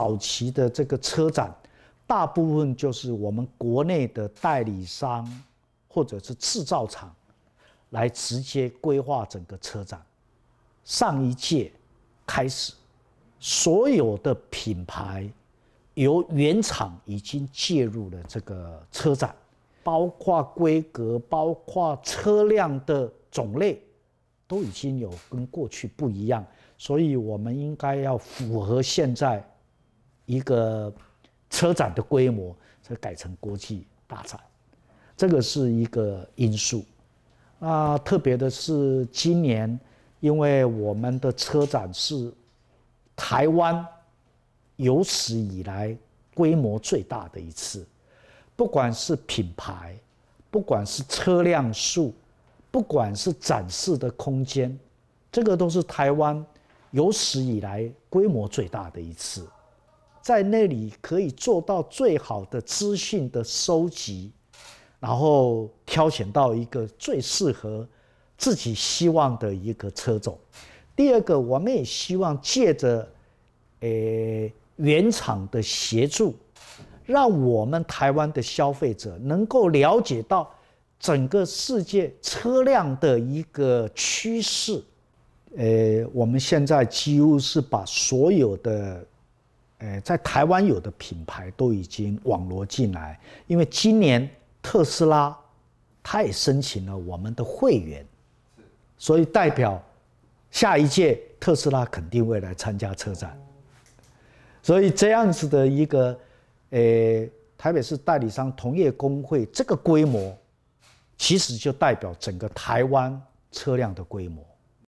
早期的这个车展，大部分就是我们国内的代理商或者是制造厂来直接规划整个车展。上一届开始，所有的品牌由原厂已经介入了这个车展，包括规格、包括车辆的种类，都已经有跟过去不一样。所以，我们应该要符合现在。一个车展的规模，才改成国际大展，这个是一个因素。啊，特别的是今年，因为我们的车展是台湾有史以来规模最大的一次，不管是品牌，不管是车辆数，不管是展示的空间，这个都是台湾有史以来规模最大的一次。在那里可以做到最好的资讯的收集，然后挑选到一个最适合自己希望的一个车种。第二个，我们也希望借着呃原厂的协助，让我们台湾的消费者能够了解到整个世界车辆的一个趋势。呃，我们现在几乎是把所有的。呃，在台湾有的品牌都已经网罗进来，因为今年特斯拉他也申请了我们的会员，所以代表下一届特斯拉肯定会来参加车展，所以这样子的一个诶台北市代理商同业工会这个规模，其实就代表整个台湾车辆的规模。